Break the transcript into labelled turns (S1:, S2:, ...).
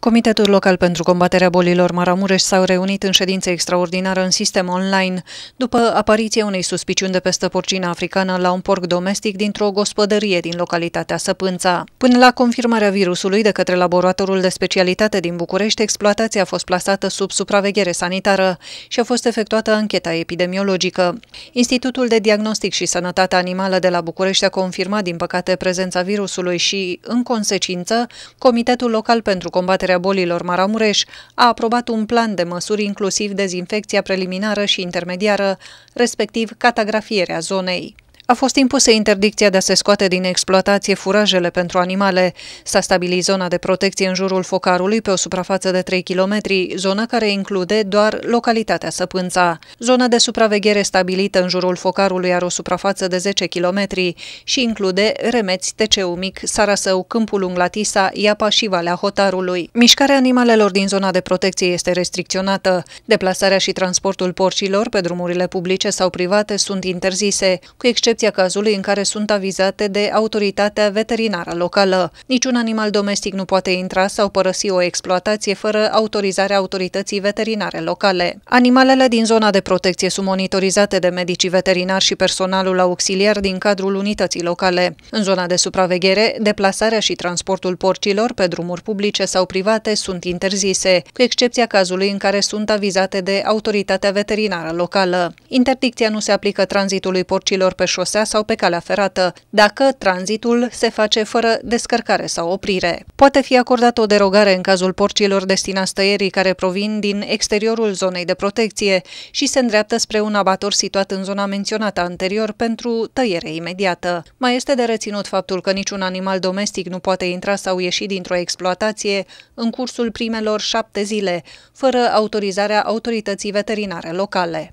S1: Comitetul Local pentru Combaterea Bolilor Maramureș s-au reunit în ședință extraordinară în sistem online după apariția unei suspiciuni de peste porcina africană la un porc domestic dintr-o gospodărie din localitatea Săpânța. Până la confirmarea virusului de către laboratorul de specialitate din București, exploatația a fost plasată sub supraveghere sanitară și a fost efectuată ancheta epidemiologică. Institutul de Diagnostic și Sănătate Animală de la București a confirmat, din păcate, prezența virusului și, în consecință, Comitetul Local pentru Combaterea combaterea bolilor Maramureș a aprobat un plan de măsuri inclusiv dezinfecția preliminară și intermediară, respectiv catagrafierea zonei. A fost impusă interdicția de a se scoate din exploatație furajele pentru animale. S-a stabilit zona de protecție în jurul focarului pe o suprafață de 3 km, zona care include doar localitatea Săpânța. Zona de supraveghere stabilită în jurul focarului are o suprafață de 10 km și include Remeți, Teceu Mic, Sarasău, Câmpul Unglatisa, Iapa și Valea Hotarului. Mișcarea animalelor din zona de protecție este restricționată. Deplasarea și transportul porcilor pe drumurile publice sau private sunt interzise, cu excepție excepția cazului în care sunt avizate de autoritatea veterinară locală. Niciun animal domestic nu poate intra sau părăsi o exploatație fără autorizarea autorității veterinare locale. Animalele din zona de protecție sunt monitorizate de medicii veterinari și personalul auxiliar din cadrul unității locale. În zona de supraveghere, deplasarea și transportul porcilor pe drumuri publice sau private sunt interzise, cu excepția cazului în care sunt avizate de autoritatea veterinară locală. Interdicția nu se aplică tranzitului porcilor pe șosea șosea sau pe calea ferată, dacă tranzitul se face fără descărcare sau oprire. Poate fi acordată o derogare în cazul porcilor destinați tăierii care provin din exteriorul zonei de protecție și se îndreaptă spre un abator situat în zona menționată anterior pentru tăiere imediată. Mai este de reținut faptul că niciun animal domestic nu poate intra sau ieși dintr-o exploatație în cursul primelor șapte zile, fără autorizarea autorității veterinare locale.